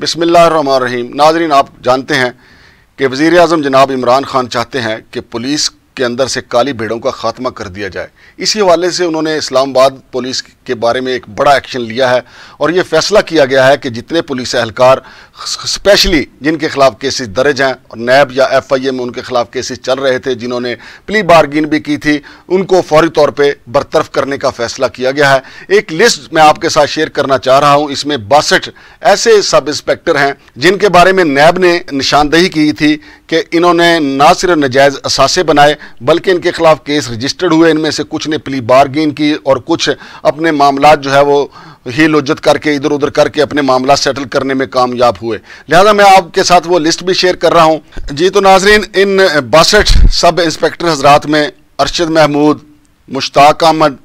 बिसमीम नाजरीन आप जानते हैं कि वज़ी अजम जनाब इमरान खान चाहते हैं कि पुलिस के अंदर से काली भेड़ों का खात्मा कर दिया जाए इसी हवाले से उन्होंने इस्लामाबाद पुलिस के बारे में एक बड़ा एक्शन लिया है और ये फैसला किया गया है कि जितने पुलिस एहलकार स्पेशली जिनके खिलाफ केसेस दर्ज हैं और नैब या एफ आई ए में उनके खिलाफ केसेस चल रहे थे जिन्होंने प्ली बारगेन भी की थी उनको फौरी तौर पर बरतरफ करने का फैसला किया गया है एक लिस्ट मैं आपके साथ शेयर करना चाह रहा हूँ इसमें बासठ ऐसे सब इंस्पेक्टर हैं जिनके बारे में नैब ने निशानदेही की थी कि इन्होंने ना सिर्फ नजायज़ असासे बनाए बल्कि इनके खिलाफ केस रजिस्टर्ड हुए इनमें से कुछ ने प्ली बारगेन की और कुछ अपने मामला जो है वो ही लुजत करके इधर उधर करके अपने मामला सेटल करने में कामयाब हुए लिहाजा मैं आपके साथ वो लिस्ट भी शेयर कर रहा हूँ जी तो नाजरीन इन बासठ सब इंस्पेक्टर हजरात में अरशद महमूद मुश्ताक अहमद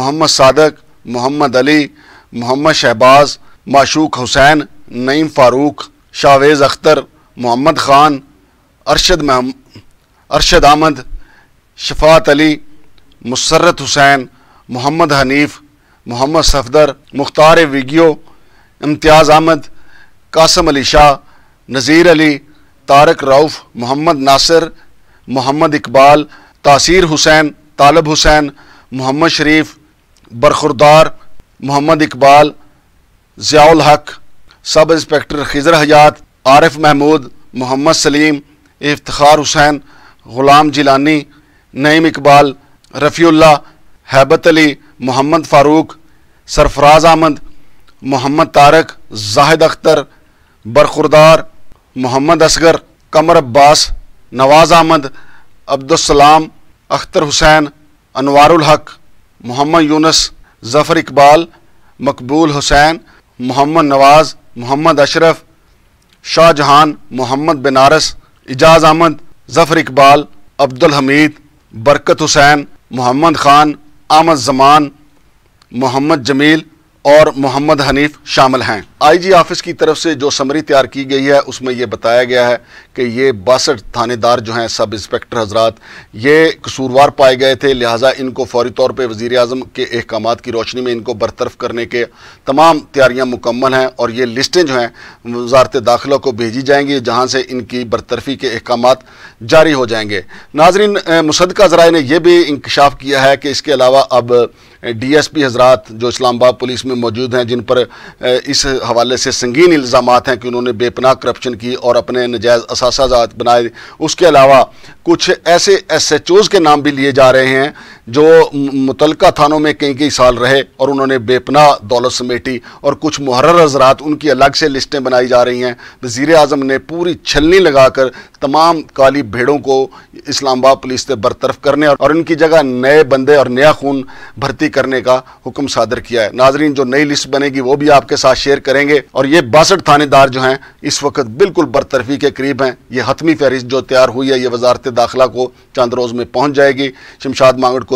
मोहम्मद सादक मोहम्मद अली मोहम्मद शहबाज माशूक हुसैन नईम फ़ारूक शावेज़ अख्तर मोहम्मद ख़ान अरशद अरशद अहमद शफात अली मुसरत हुसैन मोहम्मद हनीफ़ मोहम्मद सफदर मुख्तार विगियो इम्तियाज़ अहमद कासम अली शाह नज़ीर अली तारक रऊफ़ मोहम्मद नासिर मोहम्मद इकबाल तासीर हुसैन तालब हुसैन मोहम्मद शरीफ बरखुरदार मोहम्मद इकबाल ज़ियाल हक सब इंस्पेक्टर खिजर हयात आरिफ महमूद मोहम्मद सलीम इफ्तार हुसैन ग़ुलाम जिलानी नईम इकबाल रफ़ील्ला हैबत अली मोहम्मद फ़ारूक सरफराज अहमद मोहम्मद तारक जाहिद अख्तर बरखुरदार मोहम्मद असगर कमर अब्बास नवाज़ अहमद अब्दुलसलाम अख्तर हुसैन अनवारुल हक मोहम्मद यूनस ज़फ़र इकबाल मकबूल हुसैन मोहम्मद नवाज़ मोहम्मद अशरफ शाहजहान मोहम्मद बनारस इजाज़ अहमद ज़फ़र इकबाल अब्दुल हमीद बरकत हुसैन मोहम्मद ख़ान आमद जमान मोहम्मद जमील और मोहम्मद हनीफ शामिल हैं आईजी ऑफिस की तरफ से जो समरी तैयार की गई है उसमें यह बताया गया है कि ये बासठ थानेदार जो हैं सब इंस्पेक्टर हजरात ये कसूरवार पाए गए थे लिहाजा इनको फौरी तौर पर वज़ी अजम के अहकाम की रोशनी में इनको बरतरफ करने के तमाम तैयारियाँ मुकम्मल हैं और ये लिस्टें जो हैं वजारत दाखिला को भेजी जाएंगी जहाँ से इनकी बरतरफी के अहकाम जारी हो जाएंगे नाजरीन मुसदका जरा ने यह भी इंकशाफ किया है कि इसके अलावा अब डीएसपी हजरात जो इस्लामाबाद पुलिस में मौजूद हैं जिन पर इस हवाले से संगीन इल्ज़ाम हैं कि उन्होंने बेपनाह करप्शन की और अपने नजायज़ असास बनाए उसके अलावा कुछ ऐसे एस एच ओज़ के नाम भी लिए जा रहे हैं जो मुतलका थानों में कई कई साल रहे और उन्होंने बेपना दौलत समेटी और कुछ महर्र हजरात उनकी अलग से लिस्टें बनाई जा रही हैं वजीर अजम ने पूरी छलनी लगाकर तमाम काली भेड़ों को इस्लामाबाद पुलिस से बरतरफ करने और उनकी जगह नए बंदे और नया खून भर्ती करने का हुक्म सादर किया है नाजरीन जो नई लिस्ट बनेगी वो भी आपके साथ शेयर करेंगे और ये बासठ थानेदार जो हैं इस वक्त बिल्कुल बरतरफी के करीब हैं ये हतमी फहरिस्त जो तैयार हुई है ये वजारत दाखिला को चंद रोज़ में पहुँच जाएगी शमशाद मांगड़ को